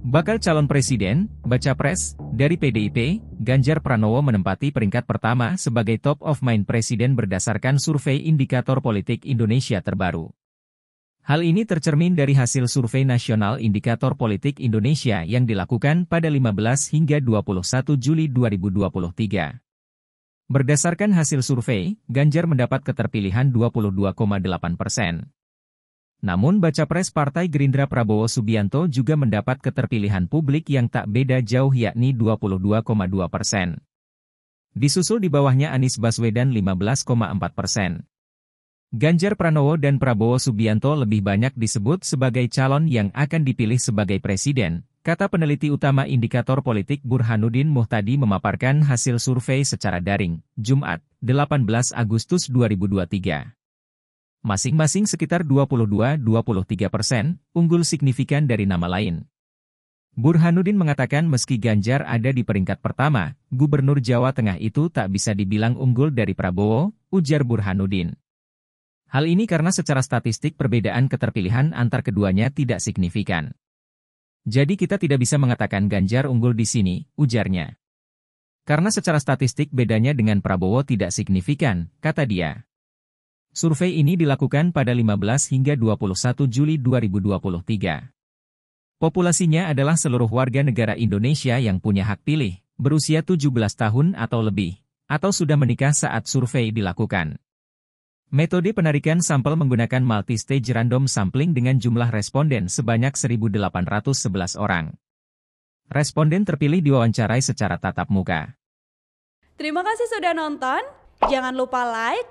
Bakal calon presiden, baca pres, dari PDIP, Ganjar Pranowo menempati peringkat pertama sebagai top of mind presiden berdasarkan survei indikator politik Indonesia terbaru. Hal ini tercermin dari hasil survei nasional indikator politik Indonesia yang dilakukan pada 15 hingga 21 Juli 2023. Berdasarkan hasil survei, Ganjar mendapat keterpilihan 22,8 persen. Namun baca pres Partai Gerindra Prabowo Subianto juga mendapat keterpilihan publik yang tak beda jauh yakni 22,2 persen. Disusul di bawahnya Anies Baswedan 15,4 persen. Ganjar Pranowo dan Prabowo Subianto lebih banyak disebut sebagai calon yang akan dipilih sebagai presiden, kata peneliti utama indikator politik Burhanuddin Muhtadi memaparkan hasil survei secara daring, Jumat, 18 Agustus 2023 masing-masing sekitar 22-23 persen, unggul signifikan dari nama lain. Burhanuddin mengatakan meski Ganjar ada di peringkat pertama, Gubernur Jawa Tengah itu tak bisa dibilang unggul dari Prabowo, ujar Burhanuddin. Hal ini karena secara statistik perbedaan keterpilihan antar keduanya tidak signifikan. Jadi kita tidak bisa mengatakan Ganjar unggul di sini, ujarnya. Karena secara statistik bedanya dengan Prabowo tidak signifikan, kata dia. Survei ini dilakukan pada 15 hingga 21 Juli 2023. Populasinya adalah seluruh warga negara Indonesia yang punya hak pilih, berusia 17 tahun atau lebih, atau sudah menikah saat survei dilakukan. Metode penarikan sampel menggunakan multi-stage random sampling dengan jumlah responden sebanyak 1.811 orang. Responden terpilih diwawancarai secara tatap muka. Terima kasih sudah nonton. Jangan lupa like,